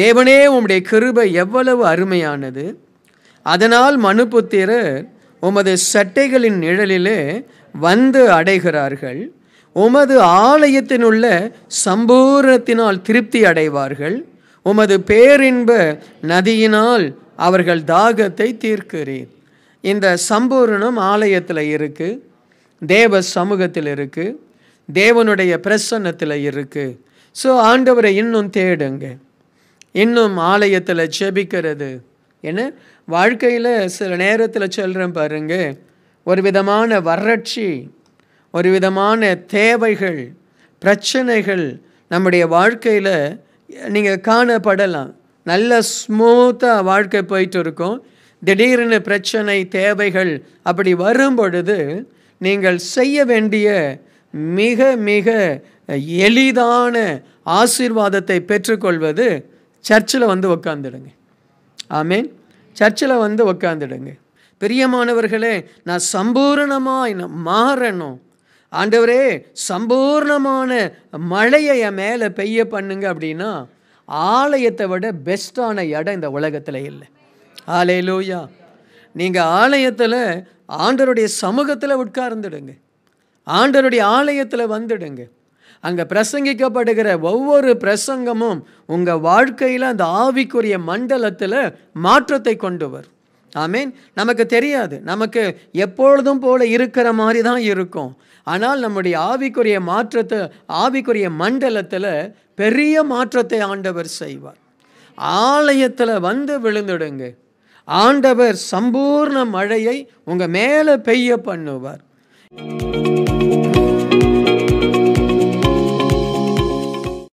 தேவனே உம்முடைய கிருபை எவ்வளவு அருமையானது அதனால் மனுபுத்திரர் உமது சட்டைகளின் நிழலிலே வந்து அடைகிறார்கள் உமது ஆலயத்தினுள்ள சம்பூரணத்தினால் திருப்தி அடைவார்கள் உமது பேரின்ப நதியினால் அவர்கள் தாகத்தை தீர்க்கிறீர் இந்த சம்பூரணம் ஆலயத்தில் இருக்குது தேவ சமூகத்தில் இருக்குது தேவனுடைய பிரசன்னத்தில் இருக்குது ஸோ ஆண்டவரை இன்னும் தேடுங்க இன்னும் ஆலயத்தில் செபிக்கிறது என்ன வாழ்க்கையில் சில நேரத்தில் சொல்கிறேன் பாருங்க ஒரு விதமான வறட்சி ஒரு விதமான தேவைகள் பிரச்சனைகள் நம்முடைய வாழ்க்கையில் நீங்கள் காணப்படலாம் நல்ல ஸ்மூத்தாக வாழ்க்கை போயிட்டு இருக்கும் திடீர்னு பிரச்சனை தேவைகள் அப்படி வரும் பொழுது நீங்கள் செய்ய வேண்டிய மிக மிக எளிதான ஆசீர்வாதத்தை பெற்றுக்கொள்வது சர்ச்சில் வந்து உக்காந்துடுங்க ஆமேன் சர்ச்சில் வந்து உக்காந்துடுங்க மாணவர்களே நான் சம்பூரணமாக என்ன மாறணும் ஆண்டவரே சம்பூர்ணமான மழையை என் மேலே பெய்ய பண்ணுங்க அப்படின்னா ஆலயத்தை விட பெஸ்ட்டான இடம் இந்த உலகத்தில் இல்லை ஆலையிலோயா நீங்கள் ஆலயத்தில் ஆண்டருடைய சமூகத்தில் உட்கார்ந்துடுங்க ஆண்டருடைய ஆலயத்தில் வந்துடுங்க அங்கே பிரசங்கிக்கப்படுகிற ஒவ்வொரு பிரசங்கமும் உங்கள் வாழ்க்கையில் அந்த ஆவிக்குரிய மண்டலத்தில் மாற்றத்தை கொண்டு வரும் ஆமீன் நமக்கு தெரியாது நமக்கு எப்பொழுதும் போல இருக்கிற மாதிரி தான் இருக்கும் ஆனால் நம்முடைய ஆவிக்குரிய மாற்றத்தை ஆவிக்குரிய மண்டலத்தில் பெரிய மாற்றத்தை ஆண்டவர் செய்வார் ஆலயத்தில் வந்து விழுந்துடுங்க ஆண்டவர் சம்பூர்ண மழையை உங்கள் மேலே பெய்ய பண்ணுவார்